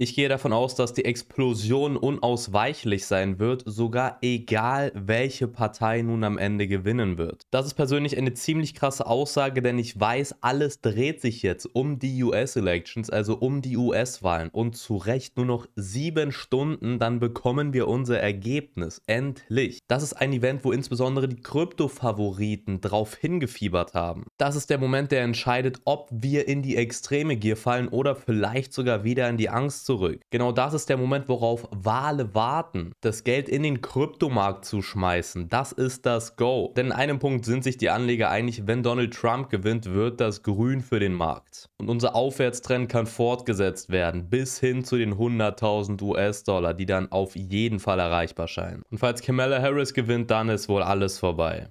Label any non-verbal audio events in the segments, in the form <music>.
Ich gehe davon aus, dass die Explosion unausweichlich sein wird, sogar egal, welche Partei nun am Ende gewinnen wird. Das ist persönlich eine ziemlich krasse Aussage, denn ich weiß, alles dreht sich jetzt um die US-Elections, also um die US-Wahlen. Und zu Recht nur noch sieben Stunden, dann bekommen wir unser Ergebnis. Endlich. Das ist ein Event, wo insbesondere die Krypto-Favoriten drauf hingefiebert haben. Das ist der Moment, der entscheidet, ob wir in die extreme Gier fallen oder vielleicht sogar wieder in die Angst zurück. Genau das ist der Moment, worauf Wale warten. Das Geld in den Kryptomarkt zu schmeißen, das ist das Go. Denn in einem Punkt sind sich die Anleger einig, wenn Donald Trump gewinnt, wird das grün für den Markt. Und unser Aufwärtstrend kann fortgesetzt werden, bis hin zu den 100.000 US-Dollar, die dann auf jeden Fall erreichbar scheinen. Und falls Kamala Harris gewinnt, dann ist wohl alles vorbei.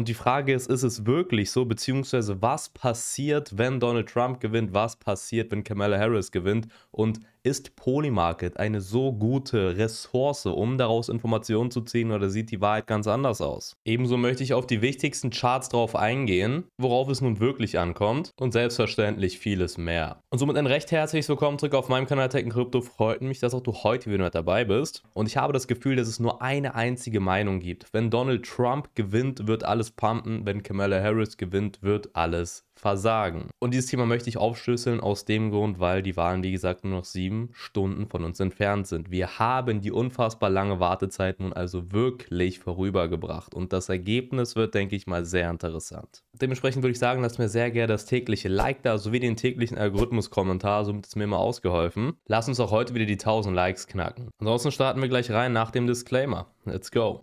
Und die Frage ist, ist es wirklich so, beziehungsweise was passiert, wenn Donald Trump gewinnt, was passiert, wenn Kamala Harris gewinnt und ist Polymarket eine so gute Ressource, um daraus Informationen zu ziehen oder sieht die Wahrheit ganz anders aus? Ebenso möchte ich auf die wichtigsten Charts drauf eingehen, worauf es nun wirklich ankommt und selbstverständlich vieles mehr. Und somit ein recht herzliches Willkommen zurück auf meinem Kanal Tech Crypto. Freut mich, dass auch du heute wieder mit dabei bist. Und ich habe das Gefühl, dass es nur eine einzige Meinung gibt. Wenn Donald Trump gewinnt, wird alles pumpen. Wenn Kamala Harris gewinnt, wird alles versagen. Und dieses Thema möchte ich aufschlüsseln aus dem Grund, weil die Wahlen, wie gesagt, nur noch sieben sieben Stunden von uns entfernt sind. Wir haben die unfassbar lange Wartezeit nun also wirklich vorübergebracht und das Ergebnis wird, denke ich mal, sehr interessant. Dementsprechend würde ich sagen, lasst mir sehr gerne das tägliche Like da sowie den täglichen Algorithmus-Kommentar, somit ist mir immer ausgeholfen. Lasst uns auch heute wieder die 1000 Likes knacken. Ansonsten starten wir gleich rein nach dem Disclaimer. Let's go.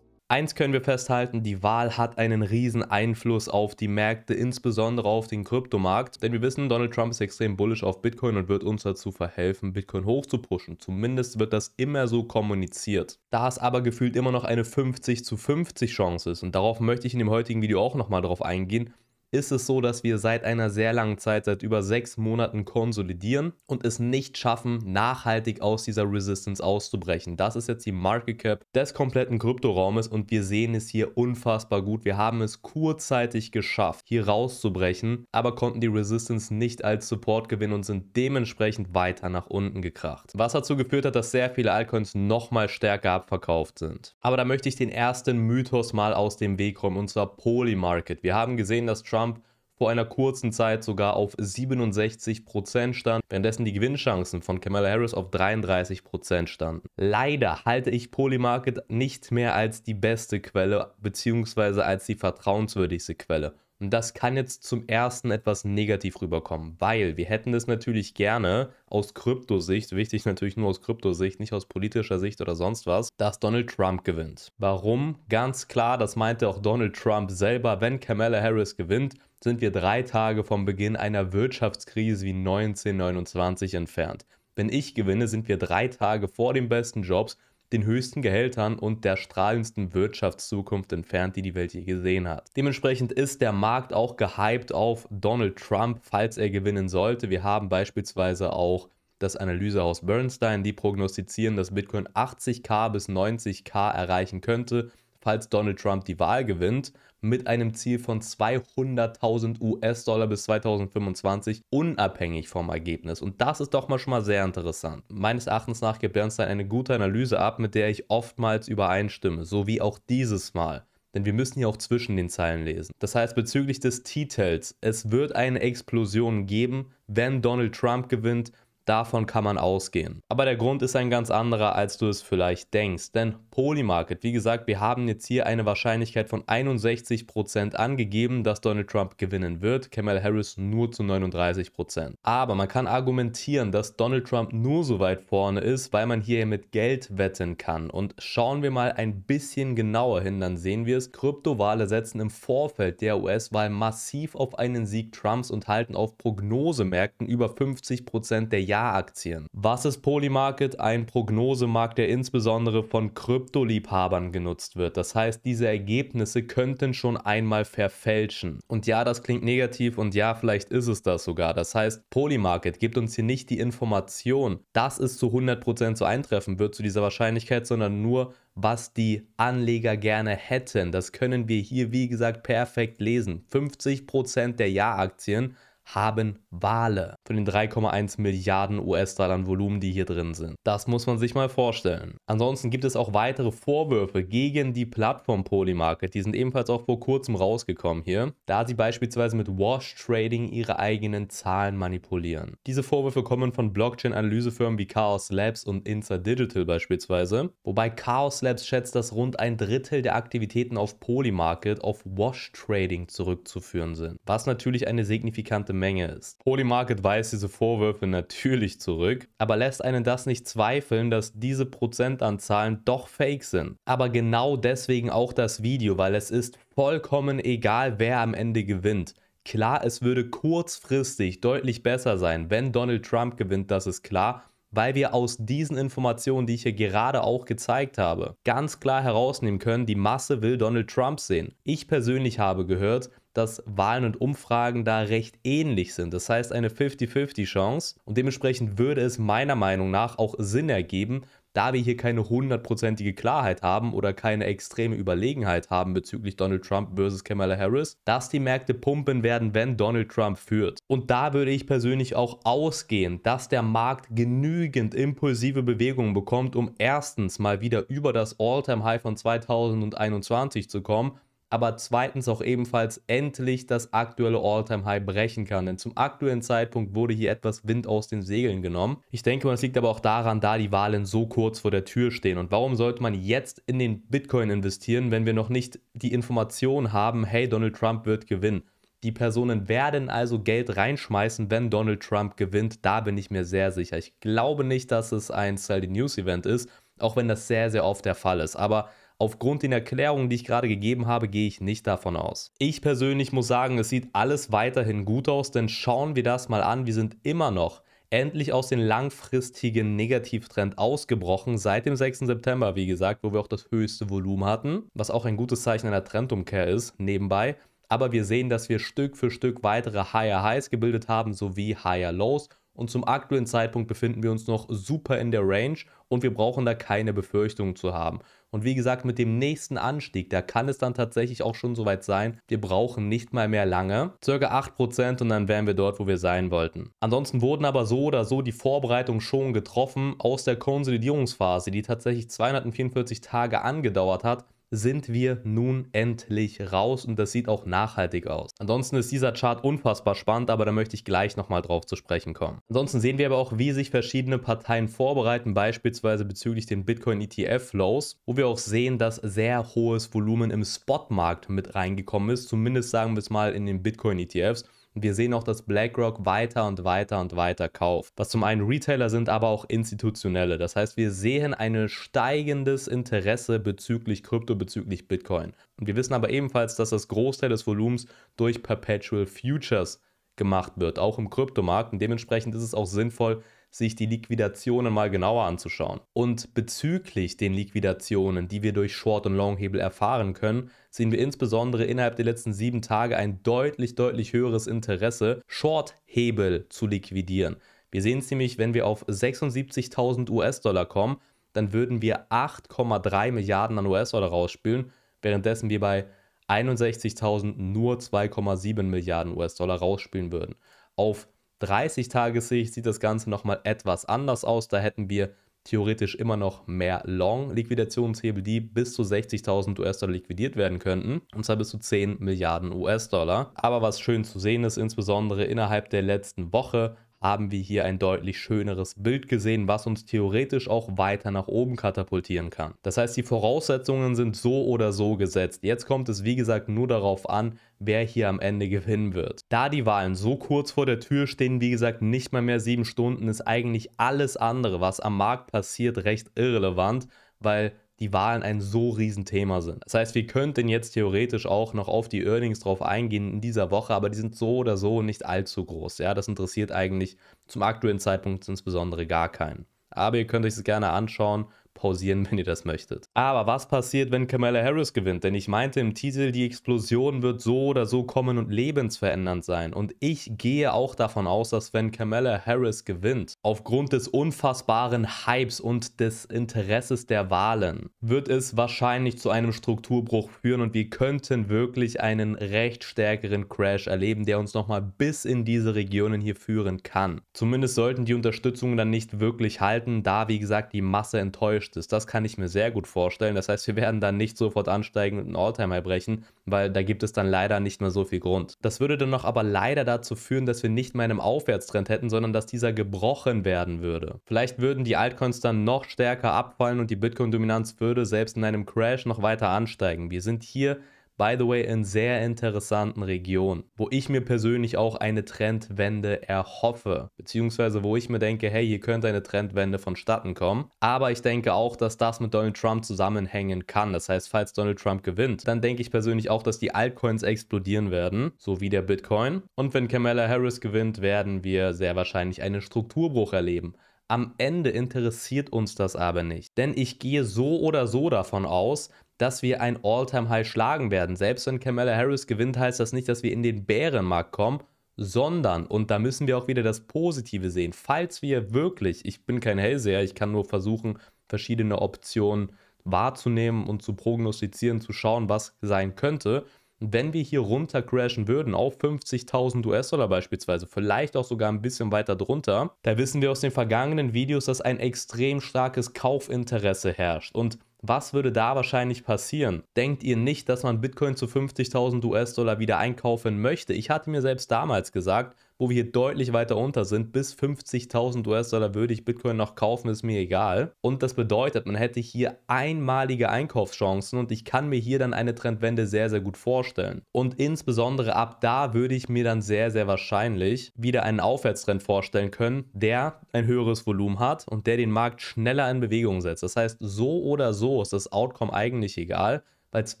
Eins können wir festhalten, die Wahl hat einen riesen Einfluss auf die Märkte, insbesondere auf den Kryptomarkt. Denn wir wissen, Donald Trump ist extrem bullish auf Bitcoin und wird uns dazu verhelfen, Bitcoin hochzupushen. Zumindest wird das immer so kommuniziert. Da es aber gefühlt immer noch eine 50 zu 50 Chance ist und darauf möchte ich in dem heutigen Video auch nochmal drauf eingehen, ist es so, dass wir seit einer sehr langen Zeit, seit über sechs Monaten konsolidieren und es nicht schaffen, nachhaltig aus dieser Resistance auszubrechen. Das ist jetzt die Market Cap des kompletten Kryptoraumes und wir sehen es hier unfassbar gut. Wir haben es kurzzeitig geschafft, hier rauszubrechen, aber konnten die Resistance nicht als Support gewinnen und sind dementsprechend weiter nach unten gekracht. Was dazu geführt hat, dass sehr viele Altcoins nochmal stärker abverkauft sind. Aber da möchte ich den ersten Mythos mal aus dem Weg räumen und zwar Polymarket. Wir haben gesehen, dass Trump Trump vor einer kurzen Zeit sogar auf 67% stand, währenddessen die Gewinnchancen von Kamala Harris auf 33% standen. Leider halte ich Polymarket nicht mehr als die beste Quelle bzw. als die vertrauenswürdigste Quelle. Und das kann jetzt zum ersten etwas negativ rüberkommen, weil wir hätten es natürlich gerne aus Kryptosicht, wichtig natürlich nur aus Kryptosicht, nicht aus politischer Sicht oder sonst was, dass Donald Trump gewinnt. Warum? Ganz klar, das meinte auch Donald Trump selber, wenn Kamala Harris gewinnt, sind wir drei Tage vom Beginn einer Wirtschaftskrise wie 1929 entfernt. Wenn ich gewinne, sind wir drei Tage vor den besten Jobs den höchsten Gehältern und der strahlendsten Wirtschaftszukunft entfernt, die die Welt je gesehen hat. Dementsprechend ist der Markt auch gehypt auf Donald Trump, falls er gewinnen sollte. Wir haben beispielsweise auch das Analysehaus Bernstein, die prognostizieren, dass Bitcoin 80k bis 90k erreichen könnte falls Donald Trump die Wahl gewinnt, mit einem Ziel von 200.000 US-Dollar bis 2025, unabhängig vom Ergebnis. Und das ist doch mal schon mal sehr interessant. Meines Erachtens nach gibt Bernstein eine gute Analyse ab, mit der ich oftmals übereinstimme, so wie auch dieses Mal. Denn wir müssen hier auch zwischen den Zeilen lesen. Das heißt, bezüglich des Titels, es wird eine Explosion geben, wenn Donald Trump gewinnt. Davon kann man ausgehen. Aber der Grund ist ein ganz anderer, als du es vielleicht denkst. Denn Polymarket. Wie gesagt, wir haben jetzt hier eine Wahrscheinlichkeit von 61% angegeben, dass Donald Trump gewinnen wird, Kamala Harris nur zu 39%. Aber man kann argumentieren, dass Donald Trump nur so weit vorne ist, weil man hier mit Geld wetten kann. Und schauen wir mal ein bisschen genauer hin, dann sehen wir es. Kryptowale setzen im Vorfeld der US-Wahl massiv auf einen Sieg Trumps und halten auf Prognosemärkten über 50% der Ja-Aktien. Was ist Polymarket? Ein Prognosemarkt, der insbesondere von Krypto Kryptoliebhabern genutzt wird. Das heißt, diese Ergebnisse könnten schon einmal verfälschen. Und ja, das klingt negativ und ja, vielleicht ist es das sogar. Das heißt, Polymarket gibt uns hier nicht die Information, dass es zu 100% so eintreffen wird, zu dieser Wahrscheinlichkeit, sondern nur, was die Anleger gerne hätten. Das können wir hier, wie gesagt, perfekt lesen. 50% der Ja-Aktien haben Wale von den 3,1 Milliarden US-Dollar Volumen, die hier drin sind. Das muss man sich mal vorstellen. Ansonsten gibt es auch weitere Vorwürfe gegen die Plattform Polymarket. Die sind ebenfalls auch vor kurzem rausgekommen hier, da sie beispielsweise mit Wash Trading ihre eigenen Zahlen manipulieren. Diese Vorwürfe kommen von Blockchain-Analysefirmen wie Chaos Labs und Insta Digital beispielsweise, wobei Chaos Labs schätzt, dass rund ein Drittel der Aktivitäten auf Polymarket auf Wash Trading zurückzuführen sind, was natürlich eine signifikante Menge ist. Polymarket weist diese Vorwürfe natürlich zurück, aber lässt einen das nicht zweifeln, dass diese Prozentanzahlen doch fake sind. Aber genau deswegen auch das Video, weil es ist vollkommen egal, wer am Ende gewinnt. Klar, es würde kurzfristig deutlich besser sein, wenn Donald Trump gewinnt, das ist klar, weil wir aus diesen Informationen, die ich hier gerade auch gezeigt habe, ganz klar herausnehmen können, die Masse will Donald Trump sehen. Ich persönlich habe gehört, dass Wahlen und Umfragen da recht ähnlich sind. Das heißt eine 50-50 Chance und dementsprechend würde es meiner Meinung nach auch Sinn ergeben, da wir hier keine hundertprozentige Klarheit haben oder keine extreme Überlegenheit haben bezüglich Donald Trump versus Kamala Harris, dass die Märkte pumpen werden, wenn Donald Trump führt. Und da würde ich persönlich auch ausgehen, dass der Markt genügend impulsive Bewegungen bekommt, um erstens mal wieder über das All-Time-High von 2021 zu kommen aber zweitens auch ebenfalls endlich das aktuelle All-Time-High brechen kann. Denn zum aktuellen Zeitpunkt wurde hier etwas Wind aus den Segeln genommen. Ich denke, das liegt aber auch daran, da die Wahlen so kurz vor der Tür stehen. Und warum sollte man jetzt in den Bitcoin investieren, wenn wir noch nicht die Information haben, hey, Donald Trump wird gewinnen? Die Personen werden also Geld reinschmeißen, wenn Donald Trump gewinnt. Da bin ich mir sehr sicher. Ich glaube nicht, dass es ein Sell the News Event ist, auch wenn das sehr, sehr oft der Fall ist. Aber Aufgrund den Erklärungen, die ich gerade gegeben habe, gehe ich nicht davon aus. Ich persönlich muss sagen, es sieht alles weiterhin gut aus, denn schauen wir das mal an, wir sind immer noch endlich aus dem langfristigen Negativtrend ausgebrochen, seit dem 6. September, wie gesagt, wo wir auch das höchste Volumen hatten, was auch ein gutes Zeichen einer Trendumkehr ist, nebenbei. Aber wir sehen, dass wir Stück für Stück weitere Higher Highs gebildet haben sowie Higher Lows und zum aktuellen Zeitpunkt befinden wir uns noch super in der Range und wir brauchen da keine Befürchtungen zu haben. Und wie gesagt, mit dem nächsten Anstieg, da kann es dann tatsächlich auch schon soweit sein, wir brauchen nicht mal mehr lange, circa 8% und dann wären wir dort, wo wir sein wollten. Ansonsten wurden aber so oder so die Vorbereitungen schon getroffen aus der Konsolidierungsphase, die tatsächlich 244 Tage angedauert hat sind wir nun endlich raus und das sieht auch nachhaltig aus. Ansonsten ist dieser Chart unfassbar spannend, aber da möchte ich gleich nochmal drauf zu sprechen kommen. Ansonsten sehen wir aber auch, wie sich verschiedene Parteien vorbereiten, beispielsweise bezüglich den Bitcoin-ETF-Flows, wo wir auch sehen, dass sehr hohes Volumen im Spotmarkt mit reingekommen ist, zumindest sagen wir es mal in den Bitcoin-ETFs. Und wir sehen auch, dass BlackRock weiter und weiter und weiter kauft. Was zum einen Retailer sind, aber auch institutionelle. Das heißt, wir sehen ein steigendes Interesse bezüglich Krypto, bezüglich Bitcoin. Und wir wissen aber ebenfalls, dass das Großteil des Volumens durch Perpetual Futures gemacht wird, auch im Kryptomarkt. Und dementsprechend ist es auch sinnvoll, sich die Liquidationen mal genauer anzuschauen. Und bezüglich den Liquidationen, die wir durch Short- und Longhebel erfahren können, sehen wir insbesondere innerhalb der letzten sieben Tage ein deutlich, deutlich höheres Interesse, Short-Hebel zu liquidieren. Wir sehen es nämlich, wenn wir auf 76.000 US-Dollar kommen, dann würden wir 8,3 Milliarden an US-Dollar rausspülen, währenddessen wir bei 61.000 nur 2,7 Milliarden US-Dollar rausspielen würden. Auf 30-Tage-Sicht sieht das Ganze nochmal etwas anders aus. Da hätten wir theoretisch immer noch mehr Long-Liquidationshebel, die bis zu 60.000 US-Dollar liquidiert werden könnten, und zwar bis zu 10 Milliarden US-Dollar. Aber was schön zu sehen ist, insbesondere innerhalb der letzten Woche, haben wir hier ein deutlich schöneres Bild gesehen, was uns theoretisch auch weiter nach oben katapultieren kann. Das heißt, die Voraussetzungen sind so oder so gesetzt. Jetzt kommt es, wie gesagt, nur darauf an, wer hier am Ende gewinnen wird. Da die Wahlen so kurz vor der Tür stehen, wie gesagt, nicht mal mehr sieben Stunden, ist eigentlich alles andere, was am Markt passiert, recht irrelevant, weil die Wahlen ein so Riesenthema sind. Das heißt, wir könnten jetzt theoretisch auch noch auf die Earnings drauf eingehen in dieser Woche, aber die sind so oder so nicht allzu groß. Ja, das interessiert eigentlich zum aktuellen Zeitpunkt insbesondere gar keinen. Aber ihr könnt euch das gerne anschauen pausieren, <laughs> wenn ihr das möchtet. Aber was passiert, wenn Kamala Harris gewinnt? Denn ich meinte im Titel, die Explosion wird so oder so kommen und lebensverändernd sein. Und ich gehe auch davon aus, dass wenn Kamala Harris gewinnt, aufgrund des unfassbaren Hypes und des Interesses der Wahlen, wird es wahrscheinlich zu einem Strukturbruch führen und wir könnten wirklich einen recht stärkeren Crash erleben, der uns nochmal bis in diese Regionen hier führen kann. Zumindest sollten die Unterstützungen dann nicht wirklich halten, da wie gesagt die Masse enttäuscht erwischt Das kann ich mir sehr gut vorstellen. Das heißt, wir werden dann nicht sofort ansteigen und einen Alltimer brechen, weil da gibt es dann leider nicht mehr so viel Grund. Das würde dann noch aber leider dazu führen, dass wir nicht mal einen Aufwärtstrend hätten, sondern dass dieser gebrochen werden würde. Vielleicht würden die Altcoins dann noch stärker abfallen und die Bitcoin-Dominanz würde selbst in einem Crash noch weiter ansteigen. Wir sind hier By the way, in sehr interessanten Regionen, wo ich mir persönlich auch eine Trendwende erhoffe, beziehungsweise wo ich mir denke, hey, hier könnte eine Trendwende vonstatten kommen. Aber ich denke auch, dass das mit Donald Trump zusammenhängen kann. Das heißt, falls Donald Trump gewinnt, dann denke ich persönlich auch, dass die Altcoins explodieren werden, so wie der Bitcoin. Und wenn Kamala Harris gewinnt, werden wir sehr wahrscheinlich einen Strukturbruch erleben. Am Ende interessiert uns das aber nicht, denn ich gehe so oder so davon aus, dass wir ein All-Time-High schlagen werden. Selbst wenn Kamala Harris gewinnt, heißt das nicht, dass wir in den Bärenmarkt kommen, sondern, und da müssen wir auch wieder das Positive sehen, falls wir wirklich, ich bin kein Hellseher, ich kann nur versuchen, verschiedene Optionen wahrzunehmen und zu prognostizieren, zu schauen, was sein könnte. Wenn wir hier runter crashen würden, auf 50.000 US-Dollar beispielsweise, vielleicht auch sogar ein bisschen weiter drunter, da wissen wir aus den vergangenen Videos, dass ein extrem starkes Kaufinteresse herrscht. Und was würde da wahrscheinlich passieren? Denkt ihr nicht, dass man Bitcoin zu 50.000 US-Dollar wieder einkaufen möchte? Ich hatte mir selbst damals gesagt, wo wir hier deutlich weiter unter sind. Bis 50.000 US-Dollar würde ich Bitcoin noch kaufen, ist mir egal. Und das bedeutet, man hätte hier einmalige Einkaufschancen und ich kann mir hier dann eine Trendwende sehr, sehr gut vorstellen. Und insbesondere ab da würde ich mir dann sehr, sehr wahrscheinlich wieder einen Aufwärtstrend vorstellen können, der ein höheres Volumen hat und der den Markt schneller in Bewegung setzt. Das heißt, so oder so ist das Outcome eigentlich egal weil es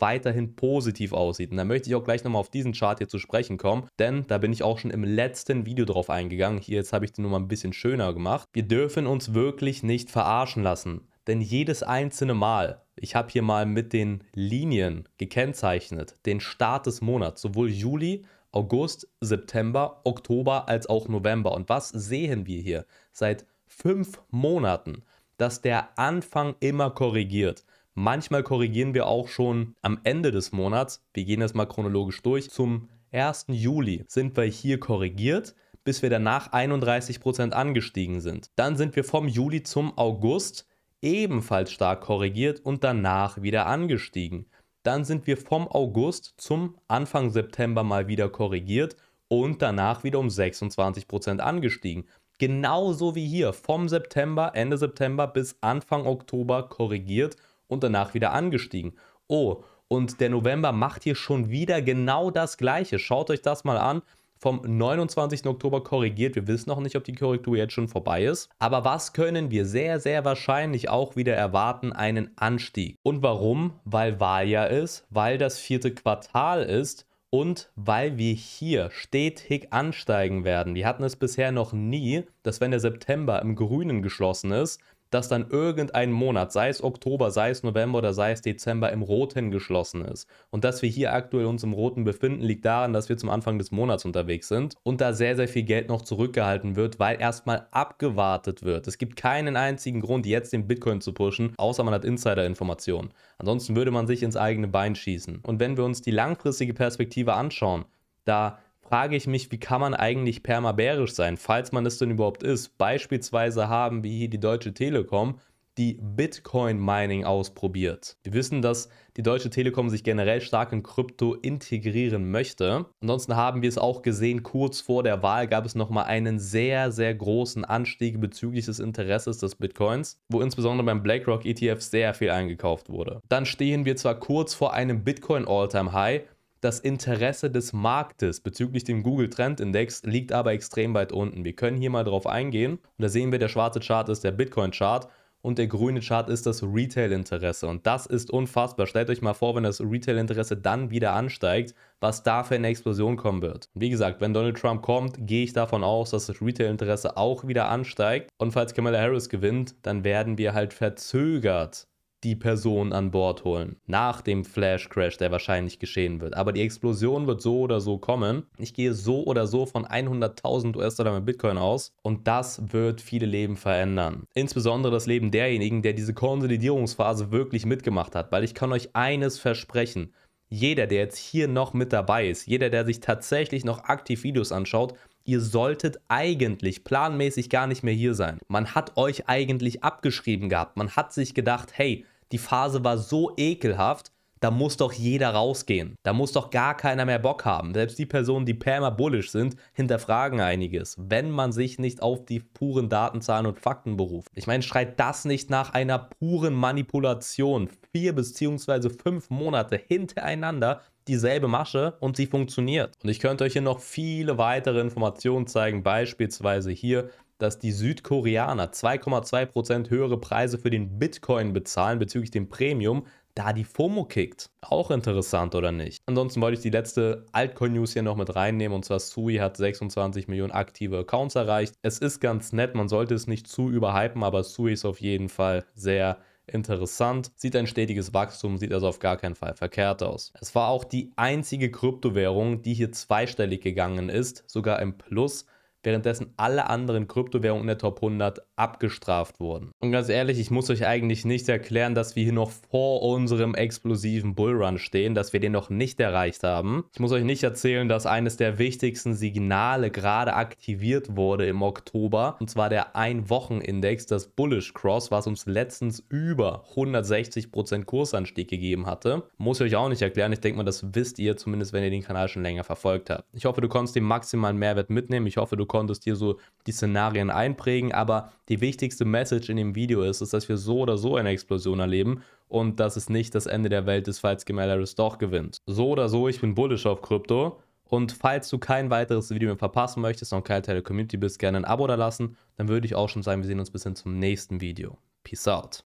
weiterhin positiv aussieht. Und da möchte ich auch gleich nochmal auf diesen Chart hier zu sprechen kommen, denn da bin ich auch schon im letzten Video drauf eingegangen. Hier, jetzt habe ich den nur mal ein bisschen schöner gemacht. Wir dürfen uns wirklich nicht verarschen lassen, denn jedes einzelne Mal, ich habe hier mal mit den Linien gekennzeichnet, den Start des Monats, sowohl Juli August, September, Oktober als auch November. Und was sehen wir hier? Seit fünf Monaten, dass der Anfang immer korrigiert. Manchmal korrigieren wir auch schon am Ende des Monats. Wir gehen das mal chronologisch durch. Zum 1. Juli sind wir hier korrigiert bis wir danach 31% angestiegen sind. Dann sind wir vom Juli zum August ebenfalls stark korrigiert und danach wieder angestiegen. Dann sind wir vom August zum Anfang September mal wieder korrigiert und danach wieder um 26% angestiegen. Genauso wie hier vom September, Ende September bis Anfang Oktober korrigiert und danach wieder angestiegen. Oh, und der November macht hier schon wieder genau das Gleiche. Schaut euch das mal an. Vom 29. Oktober korrigiert. Wir wissen noch nicht, ob die Korrektur jetzt schon vorbei ist. Aber was können wir sehr, sehr wahrscheinlich auch wieder erwarten? Einen Anstieg. Und warum? Weil Wahljahr ist, weil das vierte Quartal ist und weil wir hier stetig ansteigen werden. Wir hatten es bisher noch nie, dass wenn der September im Grünen geschlossen ist, dass dann irgendein Monat, sei es Oktober, sei es November oder sei es Dezember, im Roten geschlossen ist. Und dass wir hier aktuell uns im Roten befinden, liegt daran, dass wir zum Anfang des Monats unterwegs sind und da sehr, sehr viel Geld noch zurückgehalten wird, weil erstmal abgewartet wird. Es gibt keinen einzigen Grund, jetzt den Bitcoin zu pushen, außer man hat Insider-Informationen. Ansonsten würde man sich ins eigene Bein schießen. Und wenn wir uns die langfristige Perspektive anschauen, da frage ich mich, wie kann man eigentlich permabärisch sein, falls man es denn überhaupt ist. Beispielsweise haben wir hier die Deutsche Telekom, die Bitcoin-Mining ausprobiert. Wir wissen, dass die Deutsche Telekom sich generell stark in Krypto integrieren möchte. Ansonsten haben wir es auch gesehen, kurz vor der Wahl gab es nochmal einen sehr, sehr großen Anstieg bezüglich des Interesses des Bitcoins, wo insbesondere beim BlackRock ETF sehr viel eingekauft wurde. Dann stehen wir zwar kurz vor einem Bitcoin All-Time-High, das Interesse des Marktes bezüglich dem Google Trend Index liegt aber extrem weit unten. Wir können hier mal drauf eingehen. Und da sehen wir, der schwarze Chart ist der Bitcoin Chart und der grüne Chart ist das Retail-Interesse. Und das ist unfassbar. Stellt euch mal vor, wenn das Retail-Interesse dann wieder ansteigt, was da für eine Explosion kommen wird. Wie gesagt, wenn Donald Trump kommt, gehe ich davon aus, dass das Retail-Interesse auch wieder ansteigt. Und falls Kamala Harris gewinnt, dann werden wir halt verzögert die Person an Bord holen. Nach dem Flash-Crash, der wahrscheinlich geschehen wird. Aber die Explosion wird so oder so kommen. Ich gehe so oder so von 100.000 US-Dollar mit Bitcoin aus. Und das wird viele Leben verändern. Insbesondere das Leben derjenigen, der diese Konsolidierungsphase wirklich mitgemacht hat. Weil ich kann euch eines versprechen. Jeder, der jetzt hier noch mit dabei ist, jeder, der sich tatsächlich noch aktiv Videos anschaut, ihr solltet eigentlich planmäßig gar nicht mehr hier sein. Man hat euch eigentlich abgeschrieben gehabt. Man hat sich gedacht, hey, die Phase war so ekelhaft, da muss doch jeder rausgehen. Da muss doch gar keiner mehr Bock haben. Selbst die Personen, die perma bullish sind, hinterfragen einiges, wenn man sich nicht auf die puren Datenzahlen und Fakten beruft. Ich meine, schreit das nicht nach einer puren Manipulation? Vier beziehungsweise fünf Monate hintereinander dieselbe Masche und sie funktioniert. Und ich könnte euch hier noch viele weitere Informationen zeigen, beispielsweise hier, dass die Südkoreaner 2,2% höhere Preise für den Bitcoin bezahlen bezüglich dem Premium, da die FOMO kickt. Auch interessant, oder nicht? Ansonsten wollte ich die letzte Altcoin-News hier noch mit reinnehmen und zwar Sui hat 26 Millionen aktive Accounts erreicht. Es ist ganz nett, man sollte es nicht zu überhypen, aber Sui ist auf jeden Fall sehr interessant, sieht ein stetiges Wachstum, sieht also auf gar keinen Fall verkehrt aus. Es war auch die einzige Kryptowährung, die hier zweistellig gegangen ist, sogar im Plus währenddessen alle anderen Kryptowährungen in der Top 100 abgestraft wurden. Und ganz ehrlich, ich muss euch eigentlich nicht erklären, dass wir hier noch vor unserem explosiven Bullrun stehen, dass wir den noch nicht erreicht haben. Ich muss euch nicht erzählen, dass eines der wichtigsten Signale gerade aktiviert wurde im Oktober, und zwar der Ein-Wochen-Index, das Bullish Cross, was uns letztens über 160% Kursanstieg gegeben hatte. Muss ich euch auch nicht erklären, ich denke mal, das wisst ihr, zumindest wenn ihr den Kanal schon länger verfolgt habt. Ich hoffe, du konntest den maximalen Mehrwert mitnehmen, ich hoffe, du konntest dir so die Szenarien einprägen. Aber die wichtigste Message in dem Video ist, ist, dass wir so oder so eine Explosion erleben und dass es nicht das Ende der Welt ist, falls Gemälderis doch gewinnt. So oder so, ich bin bullish auf Krypto. Und falls du kein weiteres Video mehr verpassen möchtest und kein Teil der Community bist, gerne ein Abo da lassen. Dann würde ich auch schon sagen, wir sehen uns bis hin zum nächsten Video. Peace out.